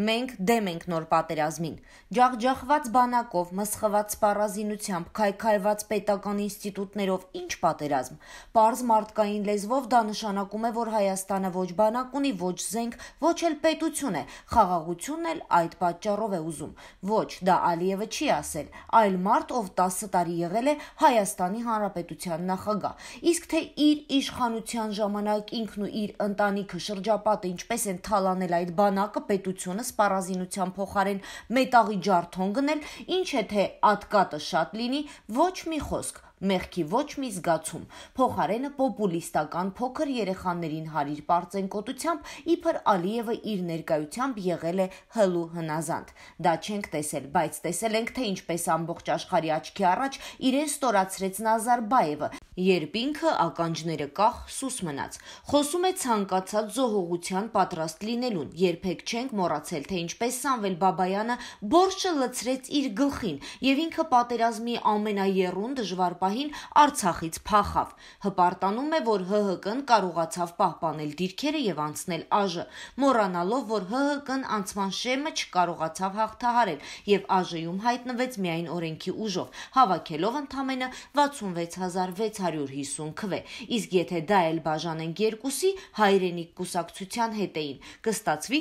Մենք դեմ ենք նոր պատերազմին։ Ջախջախված բանակով, մսխված սպառազինությամբ, քայքայված պետական ինստիտուտներով ի՞նչ պատերազմ։ Պարզ մարդկային լեզվով դա նշանակում է, որ Հայաստանը ոչ բանակ ունի, ոչ զենք, ոչ էլ պետություն է։ Խաղաղությունն էլ այդ պատճառով է ուզում։ Ոչ, դա Ալիևը չի ասել, այլ մարդ, ով 10 տարի եղել է Հայաստանի Հանրապետության նախագահ։ Իսկ թե իր իշխանության ժամանակ ինքն ու իր ընտանիքը շրջապատը ինչպես են թալանել այդ բանակը պետությունը Սարգսյանը սպառազինության փոխարեն մետաղի ջարդոն գնել, ինչ է թե ատկատը շատ լինի, ոչ մի խոսք, մեղքի ոչ մի զգացում։ Փոխարենը պոպուլիստական փոքր երեխաներին հարիր པարծեն կոտությամբ իբր Ալիևը իր ներկայությամբ եղել է հլու հնազանդ։ Դա չենք տեսել, բայց տեսել ենք թե ինչպես ամբողջ աշխարհի աչքի առաջ իրեն ստորացրեց Նազարբաևը, երբ ինքը ականջները կախ սուս մնաց։ Խոսում է ցանկացած զողողության պատրաստ լինելուն։ Երբեք չենք մոռացել, թե ինչպես Սամվել Բաբայանը борщը լցրեց իր գլխին եւ ինքը պատերազմի ամենաերուն դժվար պահին Արցախից փախավ։ Հպարտանում է, որ ՀՀԿ-ն կարողացավ պահպանել դիրքերը եւ անցնել ԱԺ, մոռանալով, որ ՀՀԿ-ն անցման շեմը չկարողացավ հաղթահարել եւ ԱԺ-ում հայտնվեց միայն օրենքի ուժով, հավաքելով ընդամենը 66600 650 քվ է։ Իսկ եթե դա էլ բաժանեն 2-ի հայրենիք կուսակցության հետեին, կստացվի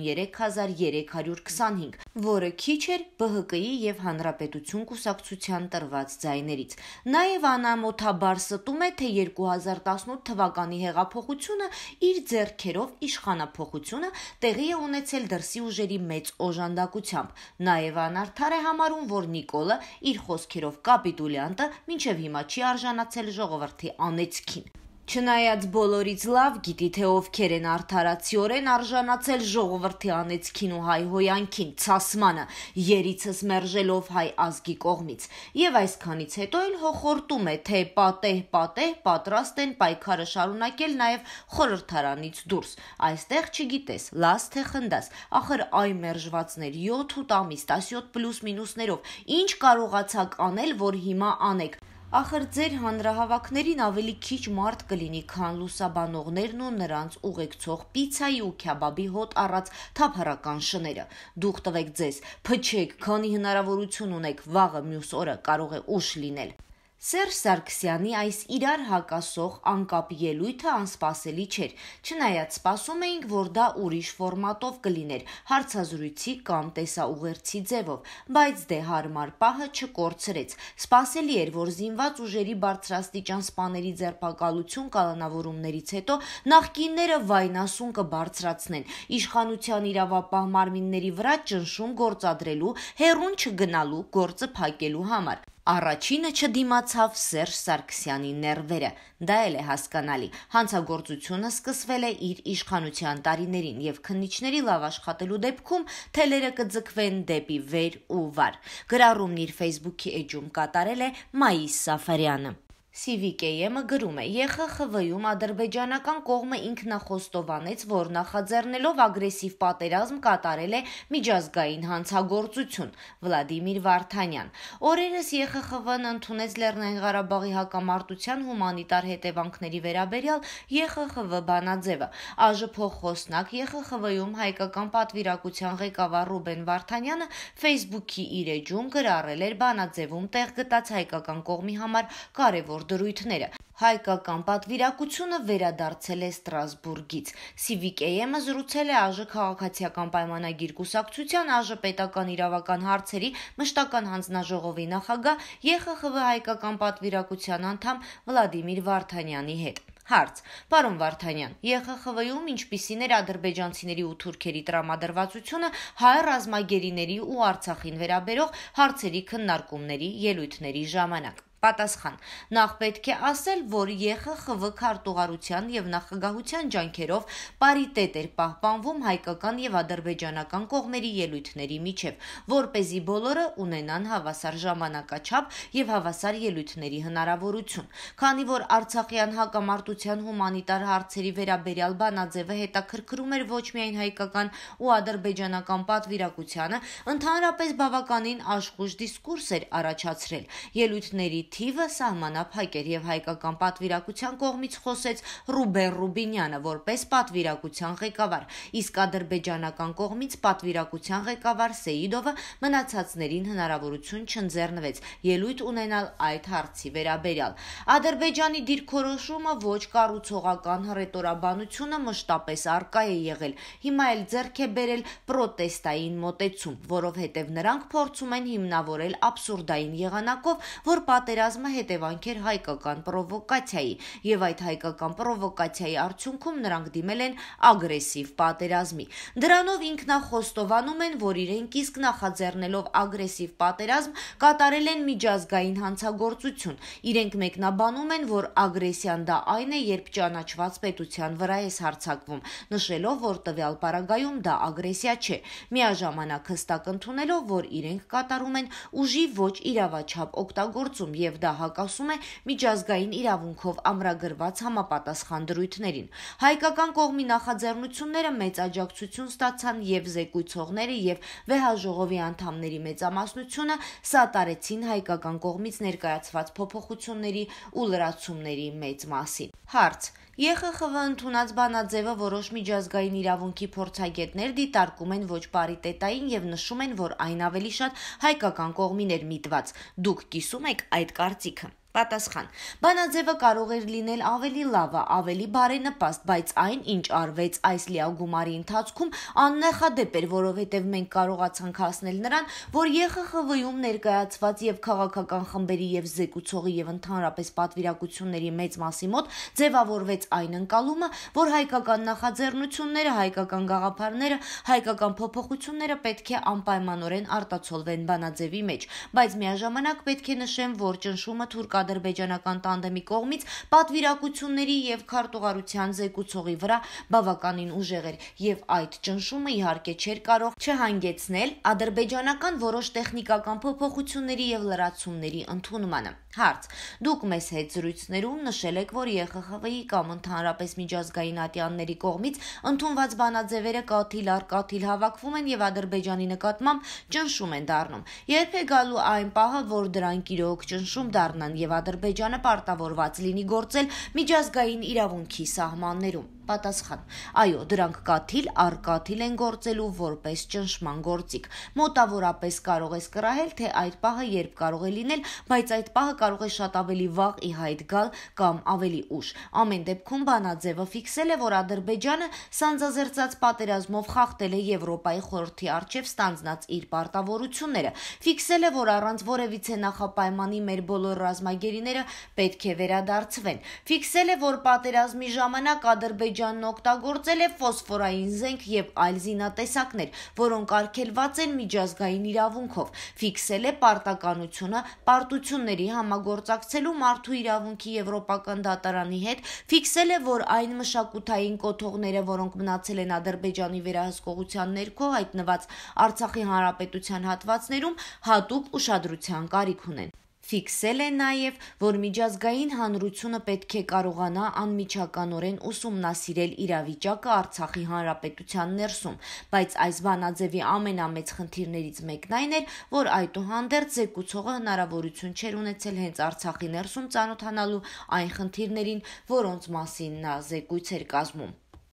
33325, որը քիչ էր ԲՀԿ-ի եւ Հանրապետություն կուսակցության տրված ձայներից։ Նաեւ անամոթաբար ստում է, թե 2018 թվականի հեղափոխությունը իր ձեռքերով իշխանապողությունը տեղի է ունեցել դրսի ուժերի մեծ օժանդակությամբ։ Նաեւ անարդար է համարում, որ Նիկոլը իր խոսքերով կապիտուլյանտը ոչ միայն հիմա չի արժանացել հասել ժողովրդի անեծքին։ Չնայած բոլորից լավ գիտի թե ովքեր են արդարացիորեն արժանացել ժողովրդի անեծքին ու հայհոյանքին, ցասմանը, երիցս մերժելով հայ ազգի կողմից։ Եվ այսքանից հետո էլ հոխորտում է, թե պատեհ պատեհ պատրաստ են պայքարը շարունակել նաև խորհրդարանից դուրս։ Այստեղ չգիտես, լաս թե խնդաս, ախր այ մերժվածներ 7-8 ամիս 17 պլյուս մինուսներով ինչ կարողացաք անել, որ հիմա անեք։ Ախր ձեր հանրահավաքներին ավելի քիչ մարդ կլինի, քան լուսաբանողներն ու նրանց ուղեկցող պիցայի ու քյաբաբի հոտ առած թափառական շները։ Դուխ տվեք ձեզ, փչեք, քանի հնարավորություն ունեք, վաղը մյուս օրը կարող է ուշ լինել։ Սերժ Սարգսյանի այս իրար հակասող անկապ ելույթը անսպասելի չէր։ Չնայած սպասում էինք, որ դա ուրիշ ֆորմատով կլիներ՝ հարցազրույցի կամ տեսաուղերձի ձևով, բայց դե հարմար պահը չկորցրեց։ Սպասելի էր, որ զինված ուժերի բարձրաստիճան սպաների ձերբակալություն կալանավորումներից հետո նախկինները վայնասուն կբարձրացնեն, իշխանության իրավապահ մարմինների վրա ճնշում գործադրելու, հերուն չգնալու, գործը փակելու համար։ Առաջինը չդիմացավ Սերժ Սարգսյանի ներվերը։ Դա էլ է հասկանալի։ Հանցագործությունը սկսվել է իր իշխանության տարիներին եւ քննիչների լավ աշխատելու դեպքում թելերը կձգվեն դեպի վեր ու վար։ Գրառումն իր Facebook-ի էջում կատարել է Մայիս Սաֆարյանը։ ՍԻՎԻԿԵՄ-ը գրում է. «ԵԽԽՎ-ում ադրբեջանական կողմը ինքնախոստովանեց, որ նախաձեռնելով ագրեսիվ պատերազմ կատարել է միջազգային հանցագործություն» Վլադիմիր Վարդանյան: Օրերս ԵԽԽՎ-ն ընդունեց Լեռնային Ղարաբաղի հակամարտության հումանիտար հետևանքների վերաբերյալ ԵԽԽՎ բանաձևը: ԱԺ փոխխոսնակ, ԵԽԽՎ-ում հայկական պատվիրակության ղեկավար Ռուբեն Վարդանյանը Facebook-ի իր էջում գրառել էր բանաձեւում տեղ գտած հայկական կողմի համար կարեւոր նոր դրույթները։ Հայկական պատվիրակությունը վերադարձել է Ստրասբուրգից։ Civic AM-ը զրուցել է ԱԺ քաղաքացիական պայմանագիր կուսակցության ԱԺ պետական իրավական հարցերի մշտական հանձնաժողովի նախագահ ԵԽԽՎ հայկական պատվիրակության անդամ Վլադիմիր Վարդանյանի հետ։ Հարց. Պարոն Վարդանյան, ԵԽԽՎ-ում ինչպիսին էր ադրբեջանցիների ու թուրքերի տրամադրվածությունը հայ ռազմագերիների ու Արցախին վերաբերող հարցերի քննարկումների ելույթների ժամանակ։ Պատասխան. Նախ պետք է ասել, որ ԵԽԽՎ քարտուղարության եւ նախագահության ջանքերով պարիտետ էր պահպանվում հայկական եւ ադրբեջանական կողմերի ելույթների միջև, որ เป զի բոլորը ունենան հավասար ժամանակաչափ եւ հավասար ելույթների հնարավորություն։ Քանի որ Արցախյան հակամարտության հումանիտար հարցերի վերաբերյալ բանաձևը հետաքրքրում էր ոչ միայն հայկական ու ադրբեջանական պատվիրակությանը, ընդհանրապես բավականին աշխույժ դիսկուրս էր առաջացրել։ Ելույթների թիվը սահմանափակ էր եւ հայկական պատվիրակության կողմից խոսեց Ռուբեն Ռուբինյանը որպես պատվիրակության ղեկավար, իսկ ադրբեջանական կողմից պատվիրակության ղեկավար Սեիդովը մնացածներին հնարավորություն չընձեռնվեց ելույթ ունենալ այդ հարցի վերաբերյալ։ Ադրբեջանի դիրքորոշումը ոչ կառուցողական հռետորաբանությունը մշտապես արկա է եղել։ Հիմա էլ ձեռք է բերել պրոտեստային մոտեցում, որովհետև նրանք փորձում են հիմնավորել աբսուրդային եղանակով, որ պատեր պատերազմը հետևանք էր հայկական պրովոկացիայի, եւ այդ հայկական պրովոկացիայի արդյունքում նրանք դիմել են ագրեսիվ պատերազմի։ Դրանով ինքնախոստովանում են, որ իրենք իսկ նախաձեռնելով ագրեսիվ պատերազմ կատարել են միջազգային հանցագործություն։ Իրենք մեկնաբանում են, որ ագրեսիան դա այն է, երբ ճանաչված պետության վրա ես հարցակվում, նշելով, որ տվյալ պարագայում դա ագրեսիա չէ։ Միաժամանակ հստակ ընդունելով, որ իրենք կատարում են ուժի ոչ իրավաչափ օգտագործում եւ եւ դա հակասում է միջազգային իրավունքով ամրագրված համապատասխան դրույթներին։ Հայկական կողմի նախաձեռնությունները մեծ աջակցություն ստացան եւ զեկույցողները եւ ՎՀ ժողովի անդամների մեծամասնությունը սատարեցին հայկական կողմից ներկայացված փոփոխությունների ու լրացումների մեծ մասին։ Հարց. ԵԽԽՎ ընդունած բանաձևը որոշ միջազգային իրավունքի փորձագետներ դիտարկում են ոչ պարիտետային եւ նշում են, որ այն ավելի շատ հայկական կողմին էր միտված։ Դուք կիսում եք այդ կարծիքը։ Պատասխան. Բանաձևը կարող էր լինել ավելի լավը, ավելի բարենպաստ, բայց այն, ինչ արվեց այս լիագումարի ընթացքում, աննախադեպ էր, որովհետև մենք կարողացանք հասնել նրան, որ ԵԽԽՎ-ում ներկայացված եւ քաղաքական խմբերի եւ զեկուցողի եւ ընդհանրապես պատվիրակությունների մեծ մասի մոտ ձևավորվեց այն ընկալումը, որ հայկական նախաձեռնությունները, հայկական գաղափարները, հայկական փոփոխությունները պետք է անպայմանորեն արտացոլվեն բանաձևի մեջ, բայց միաժամանակ պետք է նշեմ, որ ճնշումը թուրք թուրք-ադրբեջանական տանդեմի կողմից պատվիրակությունների եւ քարտուղարության զեկուցողի վրա բավականին ուժեղ էր եւ այդ ճնշումը իհարկե չէր կարող չհանգեցնել ադրբեջանական որոշ տեխնիկական փոփոխությունների եւ լրացումների ընդունմանը։ Հարց. Դուք մեզ հետ զրույցներում նշել եք, որ ԵԽԽՎ-ի կամ ընդհանրապես միջազգային ատյանների կողմից ընդունված բանաձևերը կաթիլ առ կաթիլ հավաքվում են եւ Ադրբեջանի նկատմամբ ճնշում են դառնում։ Երբ է գալու այն պահը, որ դրանք իրոք ճնշում դառնան եւ եւ Ադրբեջանը պարտավորված լինի գործել միջազգային իրավունքի սահմաններում։ Պատասխան. Այո, դրանք կաթիլ արկաթիլ են գործելու որպես ճնշման գործիք։ Մոտավորապես կարող ես կռահել, թե այդ պահը երբ կարող է լինել, բայց այդ պահը կարող է շատ ավելի վաղ ի հայտ գալ կամ ավելի ուշ։ Ամեն դեպքում Բանաձևը ֆիքսել է, որ Ադրբեջանը սանձազերծած պատերազմով խախտել է Եվրոպայի խորհրդի արչև ստանձնած իր պարտավորությունները։ Ֆիքսել է, որ առանց որևիցե նախապայմանի մեր բոլոր ռազմագերիները պետք է վերադարձվեն։ Ֆիքսել է, որ պատերազմի ժամանակ Ադրբեջանը Ադրբեջանն օգտագործել է ֆոսֆորային զենք եւ այլ զինատեսակներ, որոնք արգելված են միջազգային իրավունքով, ֆիքսել է պարտականությունը պարտությունների համագործակցելու մարդու իրավունքի եվրոպական դատարանի հետ, ֆիքսել է, որ այն մշակութային կոթողները, որոնք մնացել են Ադրբեջանի վերահսկողության ներքո հայտնված Արցախի հանրապետության հատվածներում հատուկ ուշադրության կարիք ունեն։ Ֆիքսել է նաև, որ միջազգային հանրությունը պետք է կարողանա անմիջականորեն ուսումնասիրել իրավիճակը Արցախի հանրապետության ներսում, բայց այս բանաձևի ամենամեծ խնդիրներից մեկն այն էր, որ այդուհանդերձ զեկուցողը հնարավորություն չեր ունեցել հենց Արցախի ներսում ծանոթանալու այն խնդիրներին, որոնց մասին նա զեկույց էր կազմում։